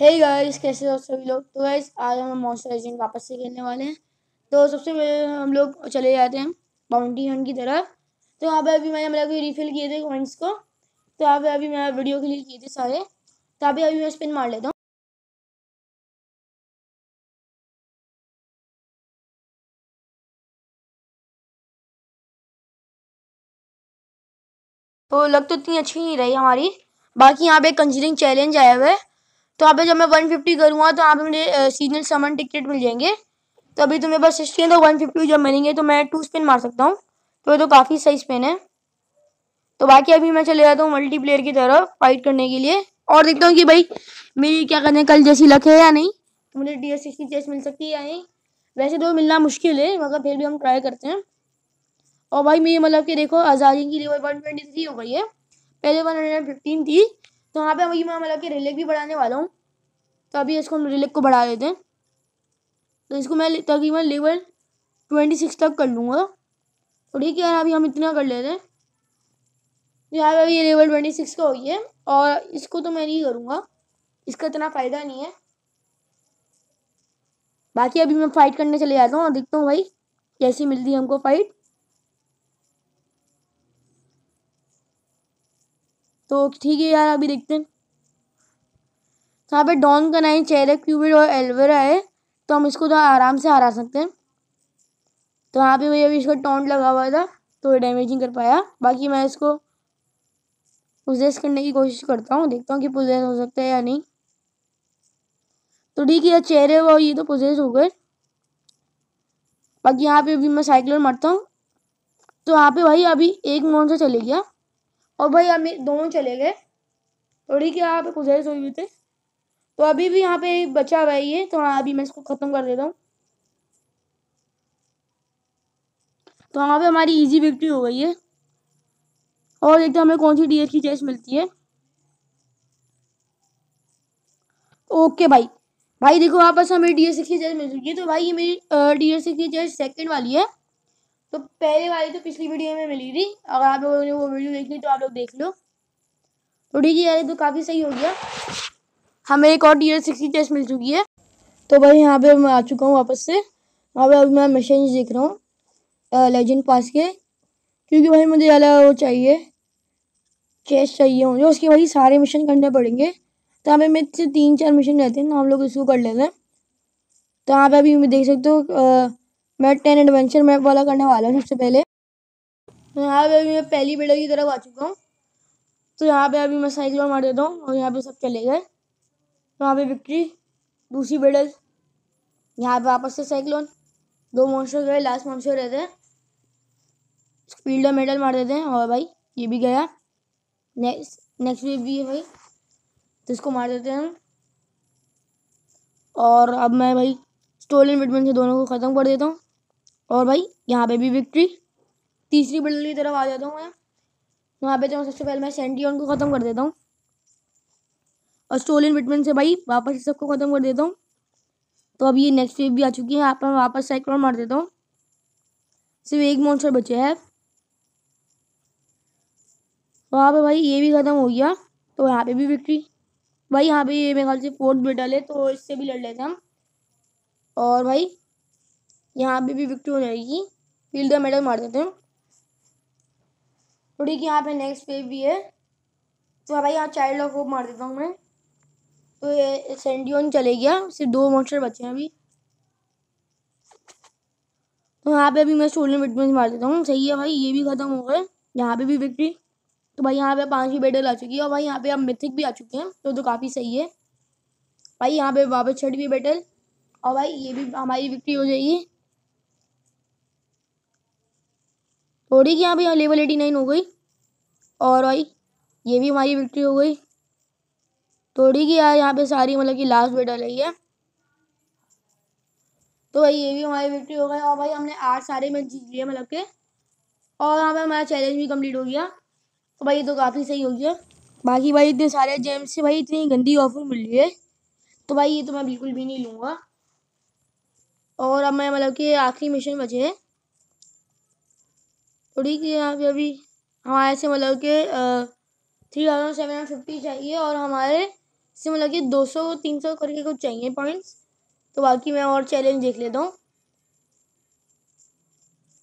हे hey guys कैसे हो सभी लोग तो गाइस आज हम मॉन्स्टर एजेंट वापस से खेलने वाले हैं तो सबसे पहले हम लोग चले जाते हैं बाउंड्री हंड की तरफ तो यहाँ पे अभी मैंने मतलब रिफिल किए थे कॉइंस को तो यहाँ पे अभी मैं वीडियो के लिए किए थे सारे तो अभी अभी मैं स्पिन मार लेता हूँ तो लग तो इतनी अच्छी नहीं रही हमारी बाकी यहाँ पे कंजीलिंग चैलेंज आया हुआ है तो यहाँ पे जब मैं वन फिफ्टी करूँगा तो यहाँ पे मुझे सीजनल समन टिकट मिल जाएंगे तो अभी तुम्हें बस सिक्सटी है तो वन फिफ्टी जब मिलेंगे तो मैं टू स्पिन मार सकता हूँ तो ये तो काफ़ी सही स्पिन है तो बाकी अभी मैं चले जाता हूँ मल्टीप्लेयर की तरफ फाइट करने के लिए और देखता हूँ कि भाई मेरी क्या करने कल जैसी लक है या नहीं तो मुझे डी एस सिक्सटी चेस मिल सकती है या नहीं वैसे तो मिलना मुश्किल है मगर फिर भी हम ट्राई करते हैं और भाई मेरी मतलब कि देखो आज़ादी की लेवल वन ट्वेंटी थ्री हो गई है पहले वन हंड्रेड फिफ्टीन थी तो यहाँ पे अभी मैं मतलब कि रिलेक भी बढ़ाने वाला हूँ तो अभी इसको हम रिलेक को बढ़ा लेते हैं तो इसको मैं तकरीबन लेवल ट्वेंटी सिक्स तक कर लूँगा तो ठीक है यार अभी हम इतना कर लेते हैं तो यहाँ पे ये लेवल ट्वेंटी सिक्स का हो गया है और इसको तो मैं नहीं करूँगा इसका इतना फ़ायदा नहीं है बाकी अभी मैं फ़ाइट करने चले जाता हूँ और देखता हूँ भाई कैसी मिलती है हमको फ़ाइट तो ठीक है यार अभी देखते हैं यहाँ पे डॉन का नाइन चेहरे क्यूबिड और एलवेरा है तो हम इसको तो आराम से हरा सकते हैं तो यहाँ पे भैया अभी इसका टॉन्ट लगा हुआ था तो डैमेजिंग कर पाया बाकी मैं इसको पोजेस करने की कोशिश करता हूँ देखता हूँ कि पोजेस हो सकता है या नहीं तो ठीक है चेहरे वो ये तो पोजेस हो गए बाकी यहाँ पे अभी मैं साइकिल मारता हूँ तो यहाँ पे भाई अभी एक मोन से चले गया और भाई हम दोनों चले गए थोड़ी क्या यहाँ पे गुजरे सोए हुए थे तो अभी भी यहाँ पे बचा हुआ है ये तो हाँ अभी मैं इसको ख़त्म कर देता हूँ तो वहाँ पे हमारी इजी विक्ट्री हो गई है और देखते हमें कौन सी डी की चेस मिलती है ओके भाई भाई देखो वापस हमें डी की चेस मिल चुकी है तो भाई ये मेरी डी एस की चेस सेकंड वाली है तो पहले वाली तो पिछली वीडियो में मिली थी अगर आप लोगों ने वो वीडियो देख ली तो आप लोग देख लो तो ठीक है यार तो काफ़ी सही हो गया हमें एक और एस सिक्सटी चेस्ट मिल चुकी है तो भाई यहाँ पे मैं आ चुका हूँ वापस से वहाँ पे अभी मैं मशीन देख रहा हूँ लेजेंड पास के क्योंकि भाई मुझे अलग वो चाहिए चेस्ट चाहिए मुझे उसके भाई सारे मिशन करने पड़ेंगे तो यहाँ पे मेरे से तीन चार मिशन रहते हैं ना तो हम लोग इसको कर लेते हैं तो यहाँ पे अभी देख सकते हो मैं टेन एडवेंचर मैप वाला करने वाला हूँ सबसे पहले तो यहाँ पे अभी मैं पहली बेटा की तरफ आ चुका हूँ तो यहाँ पे अभी मैं साइकिल मार देता हूँ और यहाँ पे सब चले गए यहाँ पे विक्ट्री दूसरी बेडल यहाँ पे वापस से साइक्लोन दो मॉन्सर गए लास्ट मॉन्सर रहते हैं में मेडल मार देते हैं और भाई ये भी गया नेक्स्ट नेक्स्ट वेव भी है भाई तो इसको मार देते हैं हम और अब मैं भाई स्टोलिन बिटमैन से दोनों को ख़त्म कर देता हूँ और भाई यहाँ पे भी विक्ट्री तीसरी बिल्डिंग की तरफ आ जाता हूँ मैं वहाँ पे तो सबसे पहले मैं सेंटियन को ख़त्म कर देता हूँ और स्टोलन विटमिन से भाई वापस सबको ख़त्म कर देता हूँ तो अब ये नेक्स्ट वेव भी आ चुकी है यहाँ पर मैं वापस साइक्लोन मार देता हूँ सिर्फ एक मोन्सर बचे है वहाँ पर भाई ये भी ख़त्म हो गया तो यहाँ पर भी विक्ट्री भाई यहाँ पे ये मेरे ख्याल से फोर्थ बेटल है तो इससे भी लड़ लेते हम और भाई यहाँ पे भी विक्ट्री हो जाएगी फील्ड का मेडल मार देते हैं थोड़ी तो ठीक है यहाँ पे नेक्स्ट पे भी है तो हाँ भाई यहाँ चाइल्ड ऑफ होप मार देता हूँ मैं तो ये सेंडियोन चले गया सिर्फ दो मोस्टर बचे हैं अभी तो यहाँ पे अभी मैं सोलन विटमिन मार देता हूँ सही है भाई ये भी ख़त्म हो गए यहाँ पे भी विक्ट्री तो भाई यहाँ पे ही बेडल आ चुकी है और भाई यहाँ पे अब मिथिक भी आ चुके हैं तो तो काफ़ी सही है भाई यहाँ पे वापस भी बेटल और भाई ये भी हमारी विक्ट्री हो जाएगी थोड़ी की यहाँ पर यहाँ लेवल एटी नाइन हो गई और भाई ये भी हमारी विक्ट्री हो गई थोड़ी की यार यहाँ पे सारी मतलब कि लास्ट रही है तो भाई ये भी हमारी विक्ट्री हो गई और भाई हमने आठ सारे मैच जीत लिए मतलब के और यहाँ पे हमारा चैलेंज भी कंप्लीट हो गया तो भाई ये तो काफ़ी सही हो गया बाकी भाई इतने सारे जेम्स से भाई इतनी गंदी ऑफर मिल रही है तो भाई ये तो मैं बिल्कुल भी नहीं लूँगा और अब मैं मतलब कि आखिरी मिशन बचे हैं थोड़ी कि यहाँ पे अभी हमारे से मतलब कि three thousand seven hundred fifty चाहिए और हमारे से मतलब कि दो सौ तीन सौ करके कुछ चाहिए पॉइंट्स तो बाकी मैं और चैलेंज देख लेता हूँ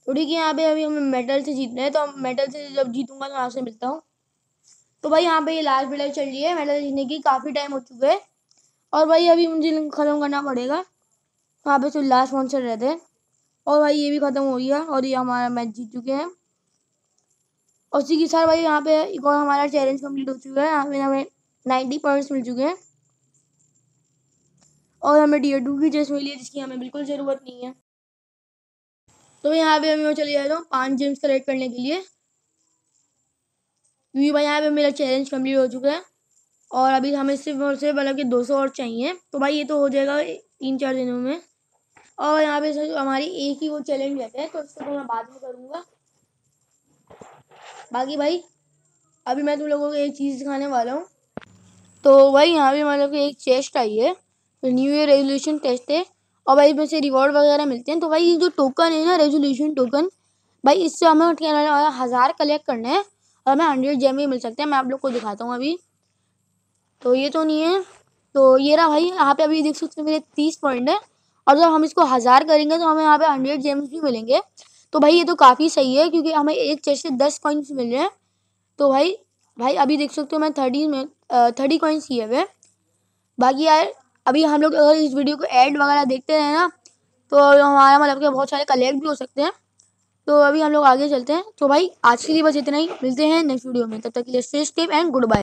थोड़ी कि यहाँ पे अभी हमें मेडल से जीतना है तो हम मेडल से जब जीतूंगा तो आपसे मिलता हूँ तो भाई यहाँ पे ये लास्ट मेडल चल रही है मेडल जीतने की काफ़ी टाइम हो चुका है और भाई अभी मुझे ख़त्म करना पड़ेगा वहाँ पे तो लास्ट मॉन्सर रहते हैं और भाई ये भी ख़त्म हो गया और ये हमारा मैच जीत चुके हैं और उसी के साथ भाई यहाँ पे एक और हमारा चैलेंज कम्प्लीट हो चुका है यहाँ पे हमें नाइन्टी पॉइंट्स मिल चुके हैं और हमें डी टू की जेम्स मिली है जिसकी हमें बिल्कुल ज़रूरत नहीं है तो यहाँ पे मैं चले जाता हूँ पाँच जेम्स कलेक्ट करने के लिए क्योंकि भाई यहाँ पे मेरा चैलेंज कम्प्लीट हो चुका है और अभी हमें सिर्फ और सिर्फ मतलब कि दो सौ और चाहिए तो भाई ये तो हो जाएगा तीन चार दिनों में और यहाँ पे हमारी एक ही वो चैलेंज रहता है तो उसको तो मैं बाद में करूँगा बाकी भाई अभी मैं तुम लोगों को एक चीज़ दिखाने वाला हूँ तो भाई यहाँ पे मतलब लोग एक चेस्ट आई है तो न्यू ईयर रेजोल्यूशन टेस्ट है और भाई इसमें से रिवॉर्ड वगैरह मिलते हैं तो भाई ये जो टोकन है ना रेजोल्यूशन टोकन भाई इससे हमें उठाने हज़ार कलेक्ट करने हैं और हमें हंड्रेड जेम भी मिल सकते हैं मैं आप लोग को दिखाता हूँ अभी तो ये तो नहीं है तो ये रहा भाई यहाँ पे अभी देख सकते हैं मेरे तीस पॉइंट है और जब हम इसको हज़ार करेंगे तो हमें यहाँ पे हंड्रेड जेम्स भी मिलेंगे तो भाई ये तो काफ़ी सही है क्योंकि हमें एक चेस्ट से दस कॉइन्स मिल रहे हैं तो भाई भाई अभी देख सकते हो मैं थर्टी में थर्टी कॉइन्स किए हुए बाकी यार अभी हम लोग अगर इस वीडियो को ऐड वगैरह देखते रहे ना तो हमारा मतलब कि बहुत सारे कलेक्ट भी हो सकते हैं तो अभी हम लोग आगे चलते हैं तो भाई आज के लिए बस इतना ही मिलते हैं नेक्स्ट वीडियो में तब तक के लिए stay step and good bye